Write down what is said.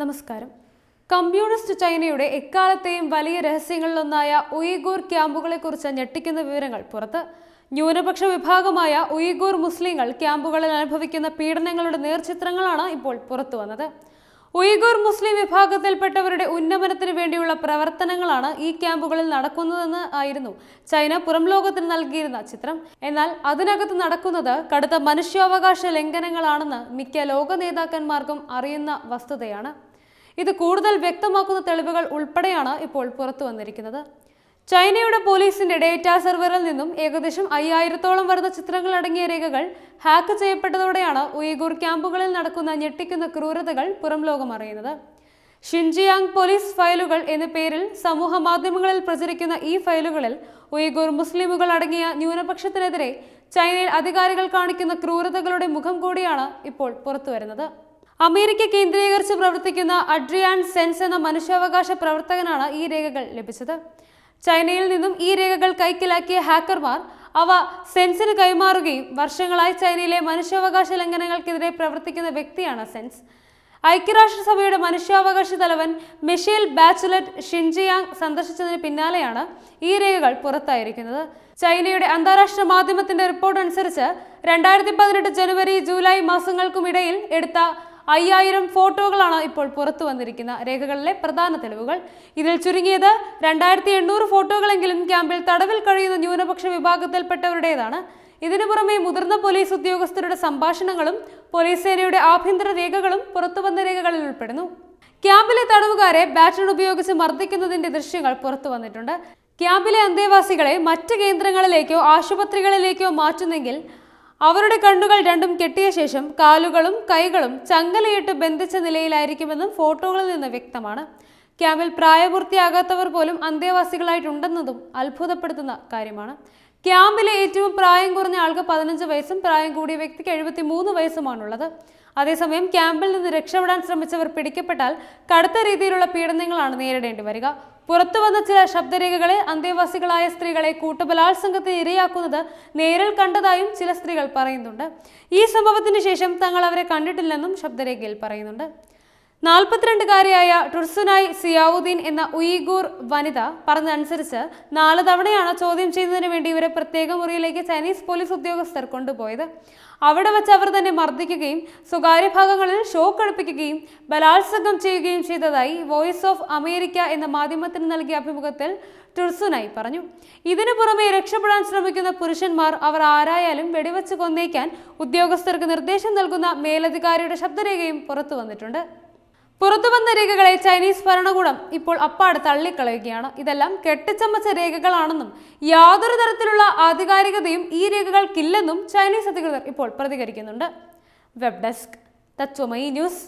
നമസ്കാരം കമ്മ്യൂണിസ്റ്റ് ചൈനയുടെ എക്കാലത്തെയും വലിയ രഹസ്യങ്ങളിലൊന്നായ ഉയ്ഗൂർ ക്യാമ്പുകളെക്കുറിച്ച് ഞെട്ടിക്കുന്ന വിവരങ്ങൾ പുറത്ത് ന്യൂനപക്ഷ വിഭാഗമായ ഉയ്ഗൂർ മുസ്ലിങ്ങൾ ക്യാമ്പുകളിൽ അനുഭവിക്കുന്ന പീഡനങ്ങളുടെ നേർചിത്രങ്ങളാണ് ഇപ്പോൾ പുറത്തു വന്നത് ഉയ്ഗൂർ മുസ്ലിം വിഭാഗത്തിൽപ്പെട്ടവരുടെ ഉന്നമനത്തിന് വേണ്ടിയുള്ള പ്രവർത്തനങ്ങളാണ് ഈ ക്യാമ്പുകളിൽ നടക്കുന്നതെന്ന് ആയിരുന്നു ചൈന പുറം ലോകത്തിന് നൽകിയിരുന്ന ചിത്രം എന്നാൽ അതിനകത്ത് നടക്കുന്നത് കടുത്ത മനുഷ്യാവകാശ ലംഘനങ്ങളാണെന്ന് മിക്ക ലോക നേതാക്കന്മാർക്കും അറിയുന്ന വസ്തുതയാണ് ഇത് കൂടുതൽ വ്യക്തമാക്കുന്ന തെളിവുകൾ ഉൾപ്പെടെയാണ് ഇപ്പോൾ പുറത്തു വന്നിരിക്കുന്നത് ചൈനയുടെ പോലീസിന്റെ ഡേറ്റാ സെർവറിൽ നിന്നും ഏകദേശം അയ്യായിരത്തോളം വരുന്ന ചിത്രങ്ങൾ അടങ്ങിയ രേഖകൾ ഹാക്ക് ചെയ്യപ്പെട്ടതോടെയാണ് ഉയഗൂർ ക്യാമ്പുകളിൽ നടക്കുന്ന ഞെട്ടിക്കുന്ന ക്രൂരതകൾ പുറം ലോകം അറിയുന്നത് ഷിൻജിയാങ് പോലീസ് ഫയലുകൾ എന്ന പേരിൽ സമൂഹ മാധ്യമങ്ങളിൽ പ്രചരിക്കുന്ന ഈ ഫയലുകളിൽ ഉയഗൂർ മുസ്ലിമുകൾ അടങ്ങിയ ന്യൂനപക്ഷത്തിനെതിരെ ചൈനയിൽ അധികാരികൾ കാണിക്കുന്ന ക്രൂരതകളുടെ മുഖം കൂടിയാണ് ഇപ്പോൾ പുറത്തുവരുന്നത് അമേരിക്ക കേന്ദ്രീകരിച്ച് പ്രവർത്തിക്കുന്ന അഡ്രിയാൻ സെൻസ് എന്ന മനുഷ്യാവകാശ പ്രവർത്തകനാണ് ഈ രേഖകൾ ലഭിച്ചത് ചൈനയിൽ നിന്നും ഈ രേഖകൾ കൈക്കലാക്കിയ ഹാക്കർമാർ അവ സെൻസിന് കൈമാറുകയും വർഷങ്ങളായി ചൈനയിലെ മനുഷ്യാവകാശ ലംഘനങ്ങൾക്കെതിരെ പ്രവർത്തിക്കുന്ന വ്യക്തിയാണ് സെൻസ് ഐക്യരാഷ്ട്രസഭയുടെ മനുഷ്യാവകാശ തലവൻ മിഷേൽ ബാച്ചുലറ്റ് ഷിൻജിയാങ് സന്ദർശിച്ചതിന് പിന്നാലെയാണ് ഈ രേഖകൾ പുറത്തായിരിക്കുന്നത് ചൈനയുടെ അന്താരാഷ്ട്ര മാധ്യമത്തിന്റെ റിപ്പോർട്ട് അനുസരിച്ച് രണ്ടായിരത്തി പതിനെട്ട് ജനുവരി ജൂലൈ മാസങ്ങൾക്കുമിടയിൽ എടുത്ത അയ്യായിരം ഫോട്ടോകളാണ് ഇപ്പോൾ പുറത്തു വന്നിരിക്കുന്ന രേഖകളിലെ പ്രധാന തെളിവുകൾ ഇതിൽ ചുരുങ്ങിയത് രണ്ടായിരത്തി എണ്ണൂറ് ഫോട്ടോകളെങ്കിലും ക്യാമ്പിൽ തടവിൽ കഴിയുന്ന ന്യൂനപക്ഷ വിഭാഗത്തിൽപ്പെട്ടവരുടേതാണ് ഇതിനു പുറമെ മുതിർന്ന പോലീസ് ഉദ്യോഗസ്ഥരുടെ സംഭാഷണങ്ങളും പോലീസ് സേനയുടെ ആഭ്യന്തര രേഖകളും പുറത്തുവന്ന രേഖകളിൽ ഉൾപ്പെടുന്നു ക്യാമ്പിലെ തടവുകാരെ ബാറ്റൺ ഉപയോഗിച്ച് മർദ്ദിക്കുന്നതിന്റെ ദൃശ്യങ്ങൾ പുറത്തു വന്നിട്ടുണ്ട് ക്യാമ്പിലെ അന്തേവാസികളെ മറ്റ് കേന്ദ്രങ്ങളിലേക്കോ ആശുപത്രികളിലേക്കോ മാറ്റുന്നെങ്കിൽ അവരുടെ കണ്ണുകൾ രണ്ടും കെട്ടിയ ശേഷം കാലുകളും കൈകളും ചങ്ങലയിട്ട് ബന്ധിച്ച നിലയിലായിരിക്കുമെന്നും ഫോട്ടോകളിൽ നിന്ന് വ്യക്തമാണ് ക്യാമ്പിൽ പ്രായപൂർത്തിയാകാത്തവർ പോലും അന്തേവാസികളായിട്ടുണ്ടെന്നതും അത്ഭുതപ്പെടുത്തുന്ന കാര്യമാണ് ക്യാമ്പിലെ ഏറ്റവും പ്രായം കുറഞ്ഞ ആൾക്ക് പതിനഞ്ച് വയസ്സും പ്രായം കൂടിയ വ്യക്തിക്ക് എഴുപത്തി മൂന്ന് വയസ്സുമാണുള്ളത് അതേസമയം ക്യാമ്പിൽ നിന്ന് രക്ഷപ്പെടാൻ ശ്രമിച്ചവർ പിടിക്കപ്പെട്ടാൽ കടുത്ത രീതിയിലുള്ള പീഡനങ്ങളാണ് നേരിടേണ്ടി വരിക പുറത്തു വന്ന ചില ശബ്ദരേഖകളെ അന്തേവാസികളായ സ്ത്രീകളെ കൂട്ടബലാത്സംഗത്തിന് ഇരയാക്കുന്നത് നേരിൽ കണ്ടതായും ചില സ്ത്രീകൾ പറയുന്നുണ്ട് ഈ സംഭവത്തിന് ശേഷം തങ്ങൾ അവരെ കണ്ടിട്ടില്ലെന്നും ശബ്ദരേഖയിൽ പറയുന്നുണ്ട് നാൽപ്പത്തിരണ്ടുകാരിയായ ടുർസുനായ് സിയാവുദ്ദീൻ എന്ന ഉയിഗൂർ വനിത പറഞ്ഞനുസരിച്ച് നാല് തവണയാണ് ചോദ്യം ചെയ്യുന്നതിന് വേണ്ടി ഇവരെ പ്രത്യേക മുറിയിലേക്ക് ചൈനീസ് പോലീസ് ഉദ്യോഗസ്ഥർ കൊണ്ടുപോയത് അവിടെ വച്ച് അവർ തന്നെ മർദ്ദിക്കുകയും സ്വകാര്യ ഭാഗങ്ങളിൽ ഷോക്ക് അടുപ്പിക്കുകയും ബലാത്സംഗം ചെയ്യുകയും ചെയ്തതായി വോയിസ് ഓഫ് അമേരിക്ക എന്ന മാധ്യമത്തിന് നൽകിയ അഭിമുഖത്തിൽ ടുർസുനായി പറഞ്ഞു ഇതിനു പുറമെ രക്ഷപ്പെടാൻ ശ്രമിക്കുന്ന പുരുഷന്മാർ അവർ ആരായാലും വെടിവെച്ച് കൊന്നേക്കാൻ ഉദ്യോഗസ്ഥർക്ക് നിർദ്ദേശം നൽകുന്ന മേലധികാരിയുടെ ശബ്ദരേഖയും പുറത്തു വന്നിട്ടുണ്ട് പുറത്തു വന്ന രേഖകളെ ചൈനീസ് ഭരണകൂടം ഇപ്പോൾ അപ്പാടെ തള്ളിക്കളയുകയാണ് ഇതെല്ലാം കെട്ടിച്ചമച്ച രേഖകളാണെന്നും യാതൊരു തരത്തിലുള്ള ആധികാരികതയും ഈ രേഖകൾക്കില്ലെന്നും ചൈനീസ് അധികൃതർ ഇപ്പോൾ പ്രതികരിക്കുന്നുണ്ട് വെബ് ഡെസ്ക് തച്ചൊമൈ ന്യൂസ്